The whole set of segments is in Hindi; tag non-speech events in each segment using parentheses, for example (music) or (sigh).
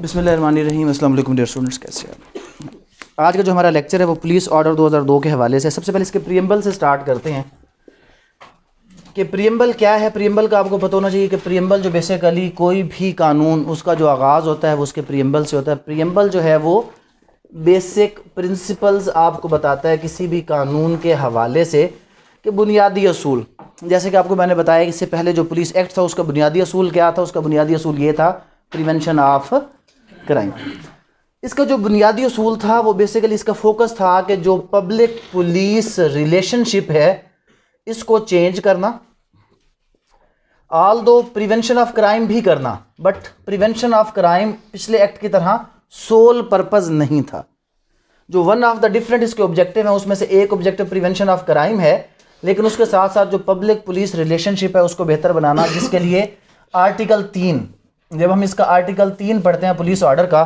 बिसमीम असल डेयर स्टूडेंट्स कैसे हैं आज का जो हमारा लेक्चर है वो पुलिस ऑर्डर 2002 के हवाले से सबसे पहले इसके प्रियम्बल से स्टार्ट करते हैं कि प्रियम्बल क्या है प्रियम्बल का आपको पता होना चाहिए कि प्रियम्बल जो बेसिकली कोई भी कानून उसका जो आगाज़ होता है वो उसके प्रियम्बल से होता है प्रियम्बल जो है वो बेसिक प्रिंसिपल्स आपको बताता है किसी भी कानून के हवाले से कि बुनियादी असूल जैसे कि आपको मैंने बताया इससे पहले जो पुलिस एक्ट था उसका बुनियादी असूल क्या था उसका बुनियादी असूल ये था प्रिवेंशन ऑफ क्राइम इसका जो बुनियादी असूल था वो बेसिकली इसका फोकस था कि जो पब्लिक पुलिस रिलेशनशिप है इसको चेंज करना आल दो प्रिवेंशन ऑफ क्राइम भी करना बट प्रिवेंशन ऑफ क्राइम पिछले एक्ट की तरह सोल पर्पज़ नहीं था जो वन ऑफ द डिफरेंट इसके ऑब्जेक्टिव हैं उसमें से एक ऑब्जेक्टिव प्रिवेंशन ऑफ क्राइम है लेकिन उसके साथ साथ जो पब्लिक पुलिस रिलेशनशिप है उसको बेहतर बनाना जिसके लिए आर्टिकल तीन जब हम इसका आर्टिकल तीन पढ़ते हैं पुलिस ऑर्डर का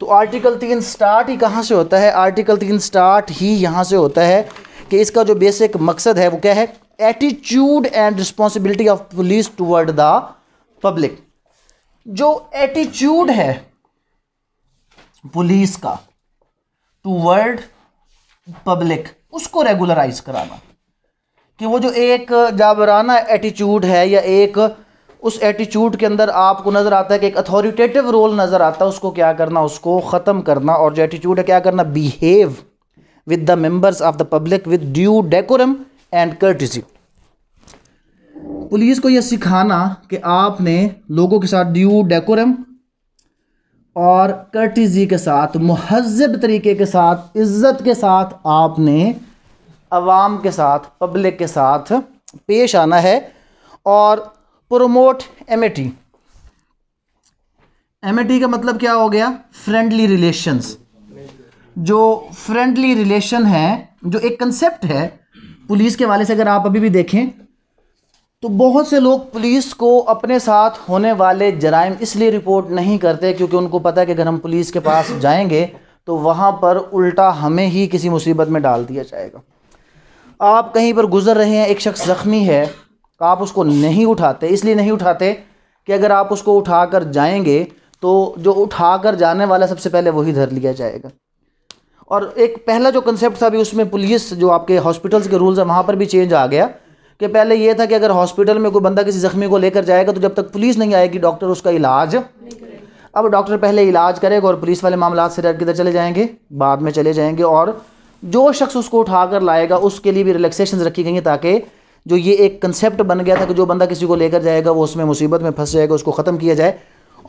तो आर्टिकल तीन स्टार्ट ही कहाँ से होता है आर्टिकल तीन स्टार्ट ही यहाँ से होता है कि इसका जो बेसिक मकसद है वो क्या है attitude and responsibility of police toward the public जो एटीट्यूड है पुलिस का टूवर्ड पब्लिक उसको रेगुलराइज कराना कि वो जो एक जाबराना एटीट्यूड है या एक उस एटीट्यूड के अंदर आपको नज़र आता है कि एक अथॉरिटेटिव रोल नज़र आता है उसको क्या करना उसको ख़त्म करना और जो एटीट्यूड है क्या करना behave with the members of the public with due decorum and courtesy police को यह सिखाना कि आपने लोगों के साथ ड्यू डेकोरम और कर्टिजी के साथ महजब तरीके के साथ इज़्ज़त के साथ आपने आवाम के साथ पब्लिक के साथ पेश आना है और प्रोमोट एमेटी एमेटी का मतलब क्या हो गया फ्रेंडली रिलेशंस जो फ्रेंडली रिलेशन है जो एक कंसेप्ट है पुलिस के वाले से अगर आप अभी भी देखें तो बहुत से लोग पुलिस को अपने साथ होने वाले जराइम इसलिए रिपोर्ट नहीं करते क्योंकि उनको पता है कि अगर हम पुलिस के पास जाएंगे तो वहाँ पर उल्टा हमें ही किसी मुसीबत में डाल दिया जाएगा आप कहीं पर गुजर रहे हैं एक शख्स ज़ख्मी है तो आप उसको नहीं उठाते इसलिए नहीं उठाते कि अगर आप उसको उठा कर जाएंगे तो जो उठा कर जाने वाला सबसे पहले वही धर लिया जाएगा और एक पहला जो कंसेप्ट था अभी उसमें पुलिस जो आपके हॉस्पिटल्स के रूल्स हैं वहाँ पर भी चेंज आ गया कि पहले ये था कि अगर हॉस्पिटल में कोई बंदा किसी जख्मी को लेकर जाएगा तो जब तक पुलिस नहीं आएगी डॉक्टर उसका इलाज अब डॉक्टर पहले इलाज करेगा और पुलिस वाले मामला से डर किधर चले जाएंगे बाद में चले जाएंगे और जो शख्स उसको उठा कर लाएगा उसके लिए भी रिलैक्सेशन रखी गई हैं ताकि जो ये एक कंसेप्ट बन गया था कि जो बंदा किसी को लेकर जाएगा वो उसमें मुसीबत में फंस जाएगा उसको ख़त्म किया जाए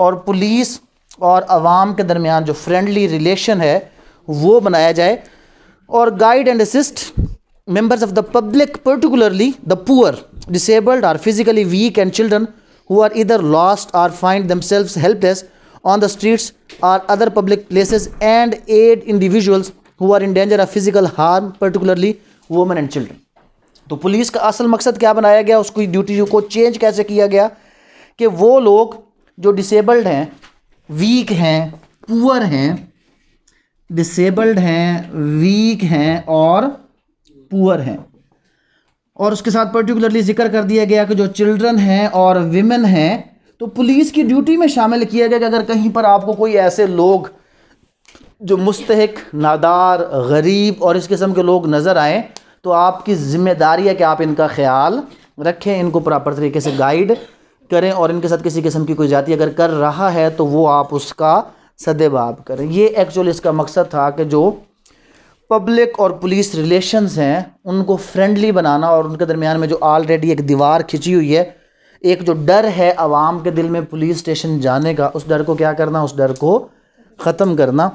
और पुलिस और आवाम के दरमियान जो फ्रेंडली रिलेशन है वो बनाया जाए और guide and assist members of the public particularly the poor disabled or physically weak and children who are either lost or find themselves helpless on the streets or other public place and aid individuals who are in danger of physical harm particularly women and children तो पुलिस का असल मकसद क्या बनाया गया उसकी ड्यूटी को चेंज कैसे किया गया कि वो लोग जो डिसेबल्ड हैं वीक हैं पुअर हैं डिसेबल्ड हैं वीक हैं और पुअर हैं और उसके साथ पर्टिकुलरली जिक्र कर दिया गया कि जो चिल्ड्रन हैं और विमेन हैं तो पुलिस की ड्यूटी में शामिल किया गया कि अगर कहीं पर आपको कोई ऐसे लोग जो मुस्तक नादार गरीब और इस किस्म के लोग नज़र आएँ तो आपकी ज़िम्मेदारी है कि आप इनका ख्याल रखें इनको प्रॉपर तरीके से गाइड करें और इनके साथ किसी किस्म की कोई जाति अगर कर रहा है तो वो आप उसका सदेबाब करें ये एक्चुअली इसका मकसद था कि जो पब्लिक और पुलिस रिलेशंस हैं उनको फ्रेंडली बनाना और उनके दरमियान में जो ऑलरेडी एक दीवार खिंची हुई है एक जो डर है आवाम के दिल में पुलिस स्टेशन जाने का उस डर को क्या करना उस डर को ख़त्म करना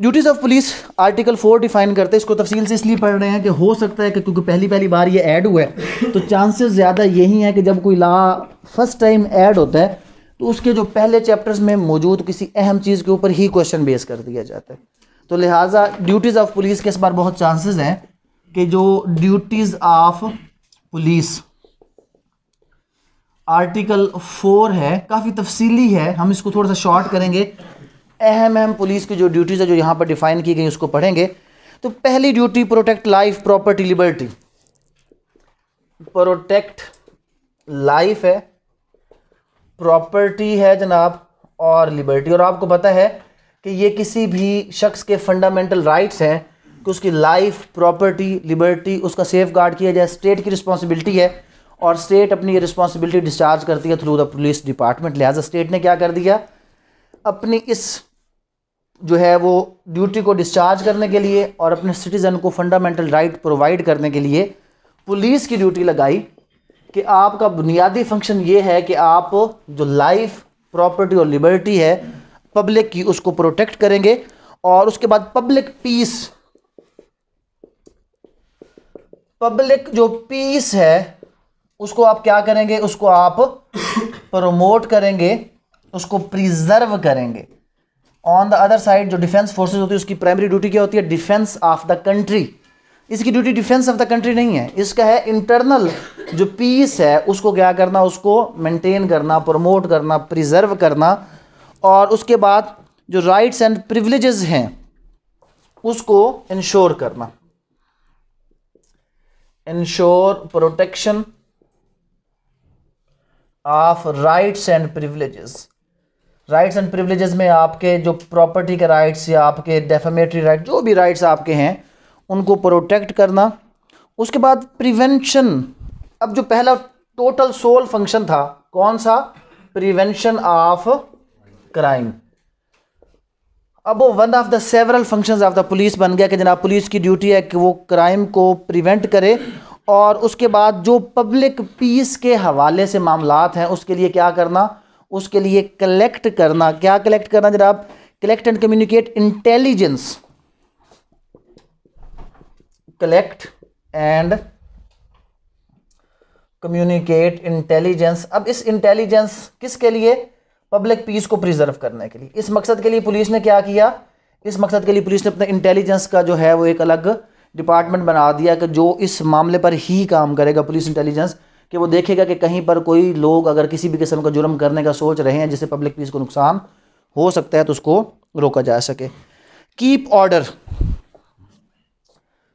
duties of police article four डिफाइन करते हैं इसको तफसील से इसलिए पढ़ रहे हैं कि हो सकता है कि क्योंकि पहली पहली बार ये ऐड हुआ है तो चांसेस ज़्यादा यही है कि जब कोई ला फर्स्ट टाइम ऐड होता है तो उसके जो पहले चैप्टर्स में मौजूद किसी अहम चीज़ के ऊपर ही क्वेश्चन बेस कर दिया जाता है तो लिहाजा ड्यूटीज़ ऑफ पुलिस के इस बार बहुत चांसेस हैं कि जो duties of police article four है काफ़ी तफसीली है हम इसको थोड़ा सा शॉर्ट करेंगे अहम अहम पुलिस की जो ड्यूटीज़ है जो यहाँ पर डिफाइन की गई उसको पढ़ेंगे तो पहली duty protect life property liberty protect life है प्रॉपर्टी है जनाब और लिबर्टी और आपको पता है कि ये किसी भी शख्स के फंडामेंटल राइट्स हैं कि उसकी लाइफ प्रॉपर्टी लिबर्टी उसका सेफ गार्ड किया जाए स्टेट की रिस्पॉन्सिबिलिटी है और स्टेट अपनी ये रिस्पॉन्सिबिलिटी डिस्चार्ज करती है थ्रू द पुलिस डिपार्टमेंट लिहाजा स्टेट ने क्या कर दिया अपनी इस जो है वो ड्यूटी को डिस्चार्ज करने के लिए और अपने सिटीज़न को फंडामेंटल राइट प्रोवाइड करने के लिए पुलिस की ड्यूटी लगाई कि आपका बुनियादी फंक्शन ये है कि आप जो लाइफ प्रॉपर्टी और लिबर्टी है पब्लिक की उसको प्रोटेक्ट करेंगे और उसके बाद पब्लिक पीस पब्लिक जो पीस है उसको आप क्या करेंगे उसको आप प्रमोट (coughs) करेंगे उसको प्रिजर्व करेंगे ऑन द अदर साइड जो डिफेंस फोर्सेज होती है उसकी प्राइमरी ड्यूटी क्या होती है डिफेंस ऑफ द कंट्री इसकी duty defence of the country नहीं है इसका है इंटरनल जो पीस है उसको क्या करना उसको मेंटेन करना प्रमोट करना प्रिजर्व करना और उसके बाद जो राइट्स एंड प्रिविलेजेस हैं उसको इंश्योर करना ensure protection of rights and privileges rights and privileges में आपके जो प्रॉपर्टी के राइट्स या आपके डेफामेटरी राइट जो भी राइट्स आपके हैं उनको प्रोटेक्ट करना उसके बाद प्रिवेंशन अब जो पहला टोटल सोल फंक्शन था कौन सा प्रिवेंशन ऑफ क्राइम अब वो one of the several functions of the police बन गया कि जनाब पुलिस की ड्यूटी है कि वो क्राइम को प्रिवेंट करे और उसके बाद जो पब्लिक पीस के हवाले से मामलात हैं उसके लिए क्या करना उसके लिए कलेक्ट करना क्या कलेक्ट करना जरा आप collect and communicate intelligence collect and communicate intelligence अब इस इंटेलिजेंस किसके लिए पब्लिक पीस को प्रिजर्व करने के लिए इस मकसद के लिए पुलिस ने क्या किया इस मकसद के लिए पुलिस ने अपना इंटेलिजेंस का जो है वो एक अलग डिपार्टमेंट बना दिया कि जो इस मामले पर ही काम करेगा पुलिस इंटेलिजेंस कि वो देखेगा कि कहीं पर कोई लोग अगर किसी भी किस्म का जुर्म करने का सोच रहे हैं जिससे पब्लिक पीस को नुकसान हो सकता है तो उसको रोका जा सके कीप ऑर्डर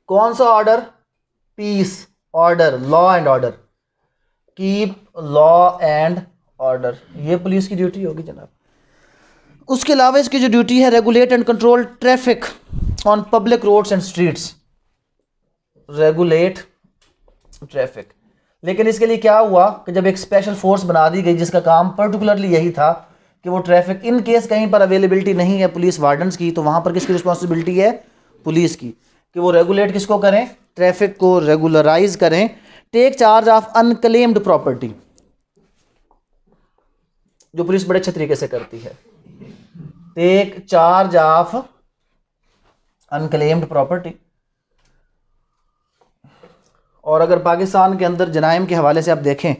कौन सा order peace order law and order keep law and order ये पुलिस की ड्यूटी होगी जनाब उसके अलावा इसकी जो ड्यूटी है regulate and control traffic on public roads and streets regulate traffic लेकिन इसके लिए क्या हुआ कि जब एक स्पेशल फोर्स बना दी गई जिसका काम पर्टिकुलरली यही था कि वो ट्रैफिक इन केस कहीं पर अवेलेबिलिटी नहीं है पुलिस वार्डन की तो वहाँ पर किसकी रिस्पॉन्सिबिलिटी है पुलिस की कि वो रेगुलेट किसको करें ट्रैफिक को रेगुलराइज करें take charge of unclaimed property जो पुलिस बड़े अच्छे तरीके से करती है take charge of unclaimed property और अगर पाकिस्तान के अंदर जनाइम के हवाले से आप देखें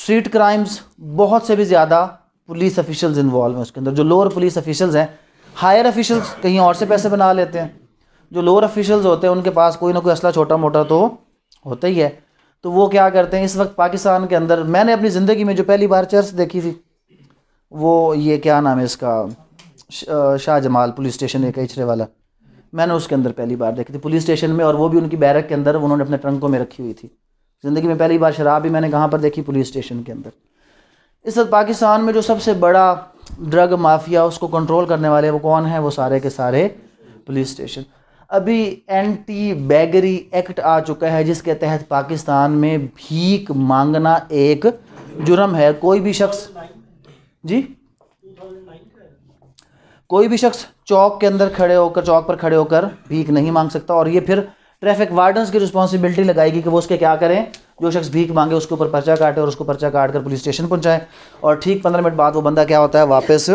स्ट्रीट क्राइम्स बहुत से भी ज़्यादा पुलिस ऑफिशल्स इन्वॉल्व हैं उसके अंदर जो लोअर पुलिस ऑफिशल्स हैं हायर ऑफिशल्स कहीं और से पैसे बना लेते हैं जो लोअर ऑफिशल्स होते हैं उनके पास कोई ना कोई असला छोटा मोटा तो होता ही है तो वो क्या करते हैं इस वक्त पाकिस्तान के अंदर मैंने अपनी ज़िंदगी में जो पहली बार चर्च देखी थी वो ये क्या नाम है इसका शाह जमाल पुलिस स्टेशन एक कचरे वाला मैंने उसके अंदर पहली बार देखी थी पुलिस स्टेशन में और वो भी उनकी बैरक के अंदर उन्होंने अपने ट्रंकों में रखी हुई थी ज़िंदगी में पहली बार शराब भी मैंने कहाँ पर देखी पुलिस स्टेशन के अंदर इस वक्त पाकिस्तान में जो सबसे बड़ा ड्रग माफिया उसको कंट्रोल करने वाले वो कौन है वो सारे के सारे पुलिस स्टेशन अभी एंटी बैगरी एक्ट आ चुका है जिसके तहत पाकिस्तान में भीख मांगना एक जुर्म है कोई भी शख्स जी कोई भी शख्स चौक के अंदर खड़े होकर चौक पर खड़े होकर भीख नहीं मांग सकता और ये फिर ट्रैफिक वार्डन्स की रिस्पॉन्सिबिलिटी लगाएगी कि वो उसके क्या करें जो शख्स भीख मांगे उसके ऊपर पर्चा काटे और उसको पर्चा काट कर पुलिस स्टेशन पहुंचाए और ठीक पंद्रह मिनट बाद वो बंदा क्या होता है वापस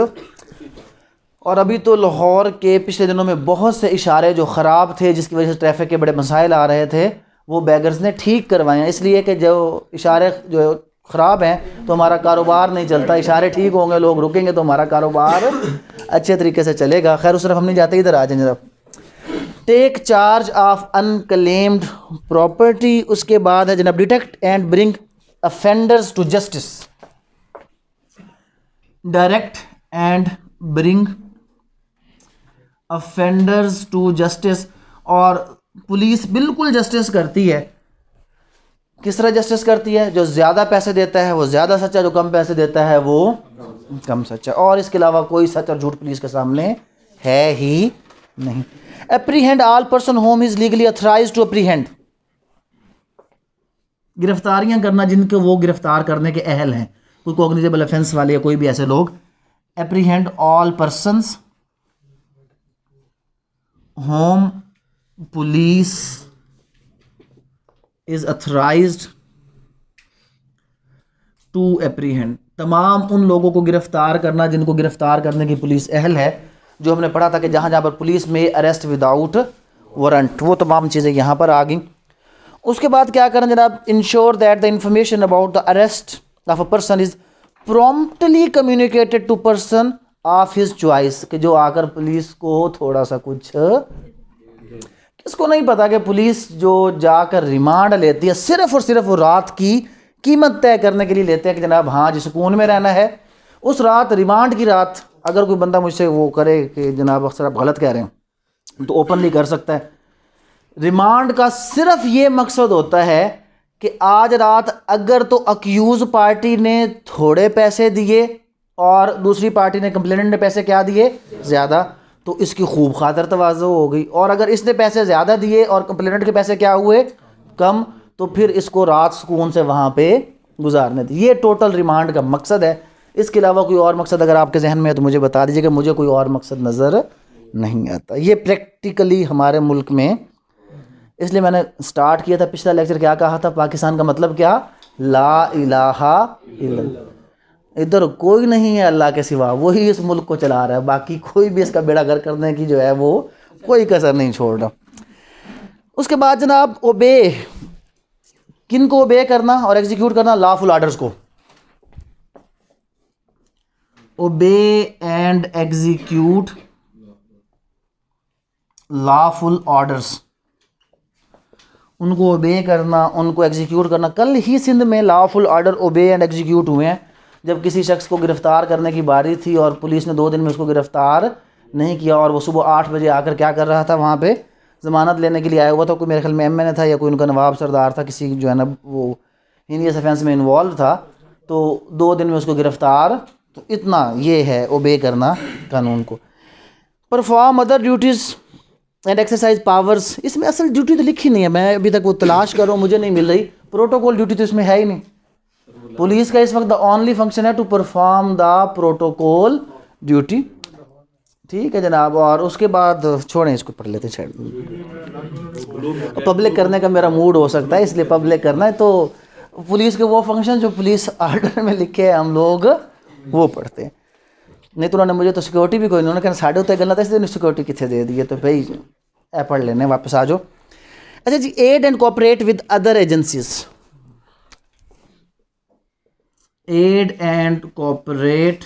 और अभी तो लाहौर के पिछले दिनों में बहुत से इशारे जो ख़राब थे जिसकी वजह से ट्रैफिक के बड़े मसाइल आ रहे थे वो बैगर्स ने ठीक करवाए हैं इसलिए कि जो इशारे जो ख़राब हैं तो हमारा कारोबार नहीं चलता इशारे ठीक होंगे लोग रुकेंगे तो हमारा कारोबार अच्छे तरीके से चलेगा खैर उस तरफ हम नहीं जाते इधर आ जाए जरा take charge of unclaimed property उसके बाद है जनाब detect and bring offenders to justice direct and bring offenders to justice और पुलिस बिल्कुल जस्टिस करती है किस तरह जस्टिस करती है जो ज़्यादा पैसे देता है वो ज़्यादा सच्चा जो कम पैसे देता है वो कम सच्चा और इसके अलावा कोई सच और झूठ पुलिस के सामने है ही नहीं apprehend all person whom is legally authorize to apprehend गिरफ्तारियां करना जिनके वो गिरफ्तार करने के अहल हैं कोई कोग्निजेबल अफेंस वाले या कोई भी ऐसे लोग apprehend all person whom police is authorize to apprehend तमाम उन लोगों को गिरफ़्तार करना जिनको गिरफ़्तार करने की पुलिस अहल है जो हमने पढ़ा था कि जहाँ जहाँ पर पुलिस में अरेस्ट विदाउट वारंट वो तमाम चीज़ें यहाँ पर आ गई उसके बाद क्या करें जनाब ensure that the information about the arrest of a person is promptly communicated to person of his choice कि जो आकर पुलिस को थोड़ा सा कुछ इसको नहीं पता कि पुलिस जो जाकर रिमांड लेती है सिर्फ और सिर्फ रात की कीमत तय करने के लिए लेते हैं कि जनाब हाँ जी सुकून में रहना है उस रात रिमांड की रात अगर कोई बंदा मुझसे वो करे कि जनाब अक्सर आप गलत कह रहे हैं तो ओपनली कर सकता है रिमांड का सिर्फ ये मकसद होता है कि आज रात अगर तो अक्यूज़ पार्टी ने थोड़े पैसे दिए और दूसरी पार्टी ने कंप्लेनेंट ने पैसे क्या दिए ज़्यादा तो इसकी खूब खातर तोज़ो हो गई और अगर इसने पैसे ज़्यादा दिए और कंप्लेनेंट के पैसे क्या हुए कम तो फिर इसको रात सुकून से वहाँ पे गुजारने दी ये टोटल रिमांड का मकसद है इसके अलावा कोई और मकसद अगर आपके जहन में है तो मुझे बता दीजिए कि मुझे कोई और मकसद नज़र नहीं आता ये प्रैक्टिकली हमारे मुल्क में इसलिए मैंने स्टार्ट किया था पिछला लेक्चर क्या कहा था पाकिस्तान का मतलब क्या ला इलाहा इला। इधर कोई नहीं है अल्लाह के सिवा वही इस मुल्क को चला रहा है बाकी कोई भी इसका बेड़ा घर करने की जो है वो कोई कसर नहीं छोड़ रहा उसके बाद जनाब ओबे किन को ओबे करना और एग्जीक्यूट करना लाफुल आर्डर्स को ओबे एंड एग्जीक्यूट लाफुल ऑर्डर्स उनको ओबे करना उनको एग्जीक्यूट करना कल ही सिंध में lawful order obey and execute हुए हैं जब किसी शख्स को गिरफ़्तार करने की बारी थी और पुलिस ने दो दिन में उसको गिरफ़्तार नहीं किया और वो सुबह आठ बजे आकर क्या कर रहा था वहाँ पर ज़मानत लेने के लिए आया हुआ था कोई मेरे ख्याल में एम एन ए था या कोई उनका नवाब सरदार था किसी जो है ना वो हीनियस अफेंस में इन्वॉल्व था तो दो दिन में उसको गिरफ़्तार तो इतना ये है ओबे करना कानून को perform other duties and exercise powers इसमें असल ड्यूटी तो लिखी नहीं है मैं अभी तक वो तलाश करूँ मुझे नहीं मिल रही प्रोटोकॉल ड्यूटी तो इसमें है ही नहीं पुलिस तो का इस वक्त the only function is to perform the protocol duty ठीक है जनाब और उसके बाद छोड़ें इसको पढ़ लेते हैं पब्लिक करने का मेरा मूड हो सकता है इसलिए पब्लिक करना है तो पुलिस के वो फंक्शन जो पुलिस आर्डर में लिखे हैं हम लोग वो पढ़ते हैं नहीं तो उन्होंने मुझे तो सिक्योरिटी भी कोई नहीं उन्होंने कहना साढ़े उतने गलत है इसलिए सिक्योरिटी कितने दे दिए तो भाई ऐप पढ़ लेने वापस आ जाओ अच्छा जी aid and cooperate with other agencies aid and cooperate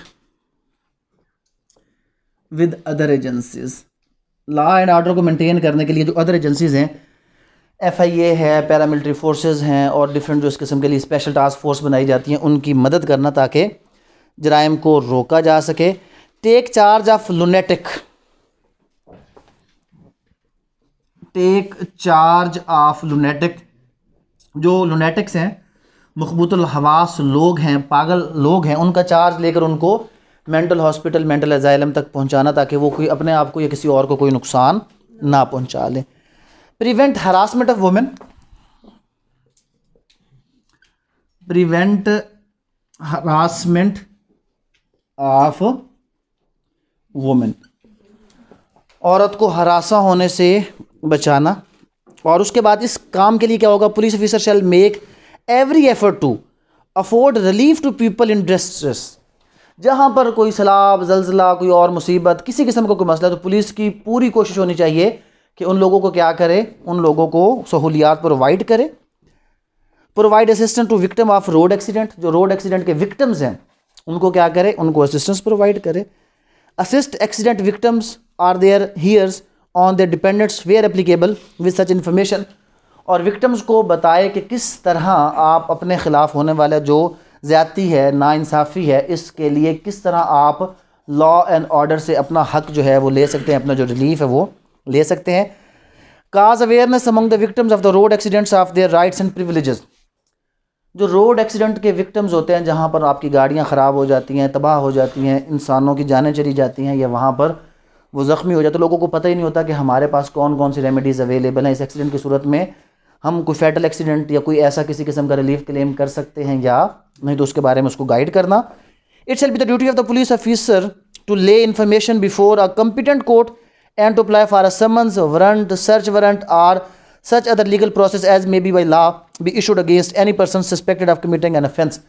with other agencies law and order को maintain करने के लिए जो अदर एजेंसीज हैं एफ आई ए है पैरामिलिट्री फोर्सेस हैं और डिफरेंट जो इस किस्म के लिए स्पेशल टास्क फोर्स बनाई जाती हैं उनकी मदद करना ताकि जराइम को रोका जा सके take charge of lunatic take charge of lunatic जो लुनेटिक्स हैं मकबूतल हवास लोग हैं पागल लोग हैं उनका चार्ज लेकर उनको मेंटल हॉस्पिटल मेंटल एजाइलम तक पहुंचाना ताकि वो कोई अपने आप को या किसी और को कोई नुकसान ना पहुंचा लें prevent harassment of women prevent harassment of women औरत को हरासा होने से बचाना और उसके बाद इस काम के लिए क्या होगा police officer shall make every effort to afford relief to people in distress जहाँ पर कोई सैलाब जलजिला कोई और मुसीबत किसी किस्म का को कोई मसला तो पुलिस की पूरी कोशिश होनी चाहिए कि उन लोगों को क्या करे उन लोगों को सहूलियात प्रोवाइड करे provide assistant to victim of road accident जो रोड एक्सीडेंट के विक्टम्स हैं उनको क्या करे उनको असिस्टेंस प्रोवाइड करे assist accident victims or their heirs on the dependents where applicable with such information और विक्टम्स को बताए कि किस तरह आप अपने ख़िलाफ़ होने वाला जो ज़्यादती है नाानसाफ़ी है इसके लिए किस तरह आप लॉ एंड ऑर्डर से अपना हक जो है वो ले सकते हैं अपना जो रिलीफ है वो ले सकते हैं cause awareness among the victims of the road accidents of their rights and privileges जो रोड एक्सीडेंट के विक्टम्स होते हैं जहाँ पर आपकी गाड़ियाँ ख़राब हो जाती हैं तबाह हो जाती हैं इंसानों की जानें चली जाती हैं या वहाँ पर वो ज़ख्मी हो जाते हैं लोगों को पता ही नहीं होता कि हमारे पास कौन कौन सी रेमेडीज़ अवेलेबल हैं इस एक्सीडेंट की सूरत में हम कोई फैटल एक्सीडेंट या कोई ऐसा किसी किस्म का रिलीफ क्लेम कर सकते हैं या नहीं तो उसके बारे में उसको गाइड करना it's shall be the duty of the police officer to lay information before a competent court and to apply for a summons warrant search warrant or such other legal process as may be by law be issued against any person suspected of committing an offence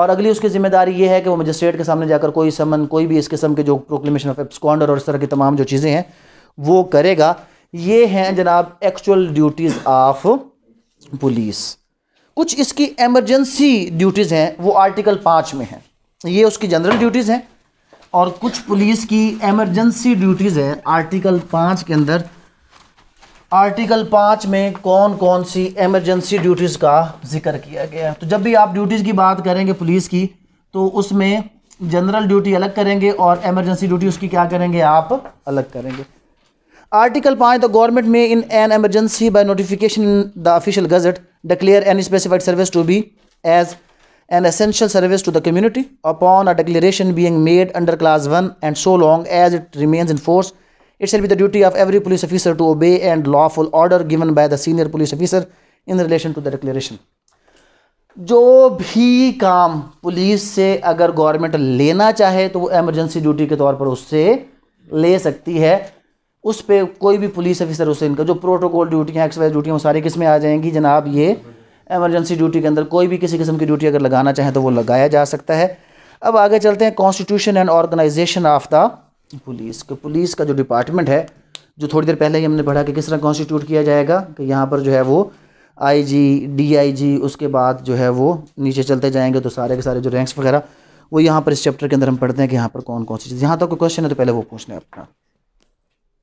और अगली उसकी जिम्मेदारी ये है कि वो मजिस्ट्रेट के सामने जाकर कोई समन कोई भी इस किस्म के जो प्रोक्लेमेशन ऑफ एब्सकॉन्डर और इस तरह की तमाम जो चीज़ें हैं वो करेगा ये हैं जनाब एक्चुअल ड्यूटीज़ ऑफ पुलिस कुछ इसकी एमरजेंसी ड्यूटीज़ हैं वो आर्टिकल पाँच में हैं ये उसकी जनरल ड्यूटीज़ हैं और कुछ पुलिस की एमरजेंसी ड्यूटीज़ हैं आर्टिकल पाँच के अंदर आर्टिकल पाँच में कौन कौन सी एमरजेंसी ड्यूटीज़ का जिक्र किया गया है तो जब भी आप ड्यूटीज़ की बात करेंगे पुलिस की तो उसमें जनरल ड्यूटी अलग करेंगे और एमरजेंसी ड्यूटी उसकी क्या करेंगे आप अलग करेंगे आर्टिकल पाए तो गवर्नमेंट में in an emergency by notification in the official gazette declare an specified service to be as an essential service to the community upon a declaration being made under class one and so long as it remains in force it shall be the duty of every police officer to obey and lawful order given by the senior police officer in relation to the declaration जो भी काम पुलिस से अगर गवर्नमेंट लेना चाहे तो वो एमरजेंसी ड्यूटी के तौर पर उससे ले सकती है उस पर कोई भी पुलिस अफिसर उसे इनका जो प्रोटोकॉल ड्यूटियाँ एक्सवाइज ड्यूटियाँ वो सारी किस में आ जाएंगी जनाब ये एमरजेंसी ड्यूटी के अंदर कोई भी किसी किस्म की ड्यूटी अगर लगाना चाहें तो वो लगाया जा सकता है अब आगे चलते हैं constitution and organisation of the police के पुलिस का जो डिपार्टमेंट है जो थोड़ी देर पहले ही हमने पढ़ा कि किस तरह कॉन्स्टिट्यूट किया जाएगा कि यहाँ पर जो है वो आईजी डीआईजी उसके बाद जो है वो नीचे चलते जाएंगे तो सारे के सारे जो रैंक्स वगैरह वो यहाँ पर इस चैप्टर के अंदर हम पढ़ते हैं कि यहाँ पर कौन कौन सी चीज़ यहाँ तक तो कोई क्वेश्चन है तो पहले वो पूछना है अपना